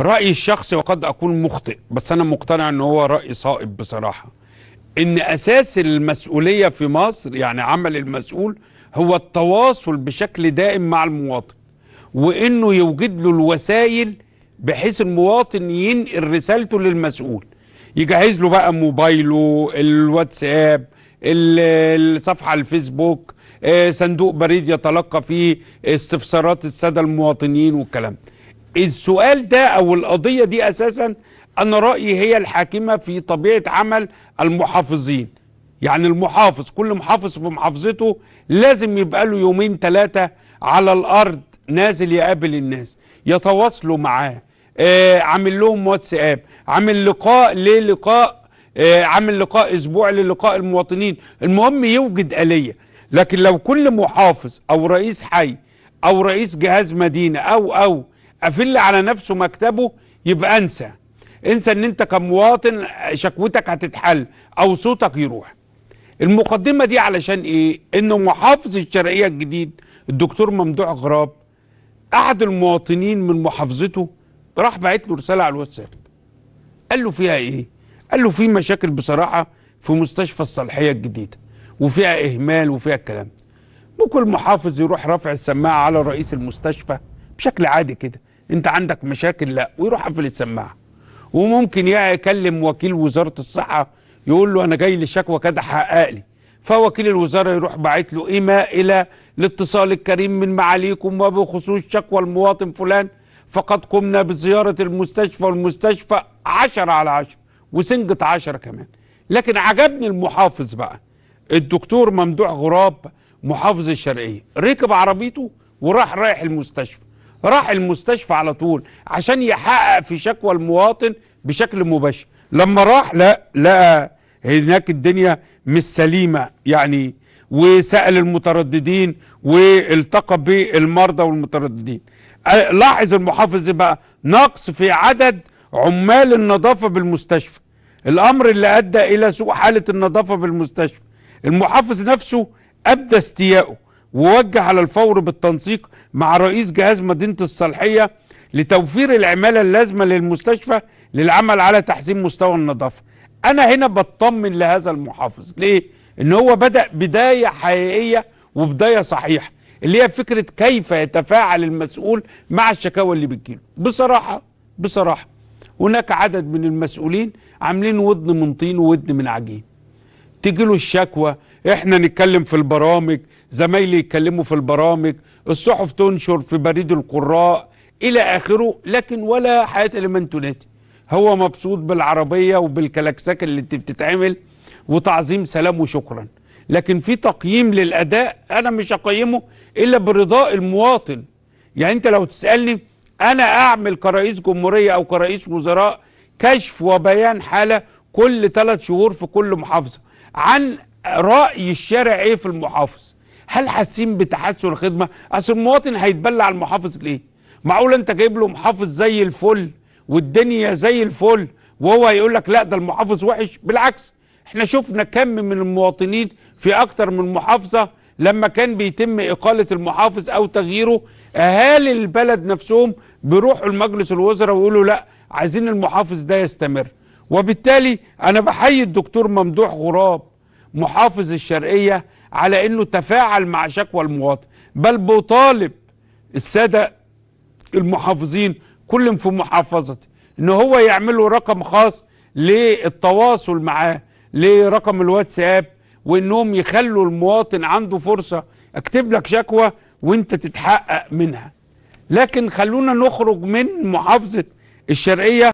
رأيي الشخصي وقد أكون مخطئ بس أنا مقتنع أن هو رأي صائب بصراحة إن أساس المسؤولية في مصر يعني عمل المسؤول هو التواصل بشكل دائم مع المواطن وإنه يوجد له الوسائل بحيث المواطن ينقل رسالته للمسؤول يجهز له بقى موبايله الواتساب الصفحة الفيسبوك آه، صندوق بريد يتلقى فيه استفسارات السادة المواطنين والكلام ده السؤال ده او القضيه دي اساسا انا رايي هي الحاكمه في طبيعه عمل المحافظين يعني المحافظ كل محافظ في محافظته لازم يبقى له يومين ثلاثه على الارض نازل يقابل الناس يتواصلوا معاه آه عامل لهم واتساب عامل لقاء للقاء آه عامل لقاء اسبوع للقاء المواطنين المهم يوجد اليه لكن لو كل محافظ او رئيس حي او رئيس جهاز مدينه او او أفل على نفسه مكتبه يبقى انسى انسى ان انت كمواطن شكوتك هتتحل او صوتك يروح المقدمة دي علشان ايه ان محافظ الشرقية الجديد الدكتور ممدوح غراب احد المواطنين من محافظته راح بعت له رسالة على الواتساب قال له فيها ايه قال له في مشاكل بصراحة في مستشفى الصالحية الجديدة وفيها اهمال وفيها الكلام ممكن المحافظ يروح رافع السماعة على رئيس المستشفى بشكل عادي كده انت عندك مشاكل لا ويروح قافل السماعه وممكن يكلم وكيل وزاره الصحه يقول له انا جاي للشكوى كده حقق لي فوكيل الوزاره يروح باعت له الى الاتصال الكريم من معاليكم وبخصوص شكوى المواطن فلان فقد قمنا بزياره المستشفى والمستشفى 10 على 10 وسنجة 10 كمان لكن عجبني المحافظ بقى الدكتور ممدوح غراب محافظ الشرقيه ركب عربيته وراح رايح المستشفى راح المستشفى على طول عشان يحقق في شكوى المواطن بشكل مباشر لما راح لا لقى هناك الدنيا مش سليمة يعني وسأل المترددين والتقى بالمرضى والمترددين لاحظ المحافظ بقى نقص في عدد عمال النظافة بالمستشفى الأمر اللي أدى إلى سوء حالة النظافة بالمستشفى المحافظ نفسه أبدى استيائه ووجه على الفور بالتنسيق مع رئيس جهاز مدينة الصالحية لتوفير العمالة اللازمة للمستشفى للعمل على تحسين مستوى النظافة أنا هنا بطمن لهذا المحافظ ليه؟ إن هو بدأ بداية حقيقية وبداية صحيحة اللي هي فكرة كيف يتفاعل المسؤول مع الشكاوى اللي بتجيله بصراحة بصراحة هناك عدد من المسؤولين عاملين ودن من طين وودن من عجين تجيله الشكوى احنا نتكلم في البرامج زمايلي يتكلموا في البرامج الصحف تنشر في بريد القراء الى اخره لكن ولا حياه لمن تنادي هو مبسوط بالعربيه وبالكلاكساك اللي بتتعمل وتعظيم سلام وشكرا لكن في تقييم للاداء انا مش هقيمه الا برضاء المواطن يعني انت لو تسالني انا اعمل كرئيس جمهوريه او كرئيس وزراء كشف وبيان حاله كل ثلاث شهور في كل محافظه عن رأي الشارع ايه في المحافظ هل حاسين بتحسن الخدمة اصل المواطن هيتبلع المحافظ ليه معقول انت جايب له محافظ زي الفل والدنيا زي الفل وهو يقول لك لا ده المحافظ وحش بالعكس احنا شفنا كم من المواطنين في اكتر من محافظة لما كان بيتم اقالة المحافظ او تغييره اهالي البلد نفسهم بيروحوا لمجلس الوزراء ويقولوا لا عايزين المحافظ ده يستمر وبالتالي أنا بحيي الدكتور ممدوح غراب محافظ الشرقية على أنه تفاعل مع شكوى المواطن بل بطالب السادة المحافظين كل في محافظته ان هو يعملوا رقم خاص للتواصل معاه لرقم الواتساب وانهم يخلوا المواطن عنده فرصه اكتب لك شكوى وانت تتحقق منها لكن خلونا نخرج من محافظه الشرقيه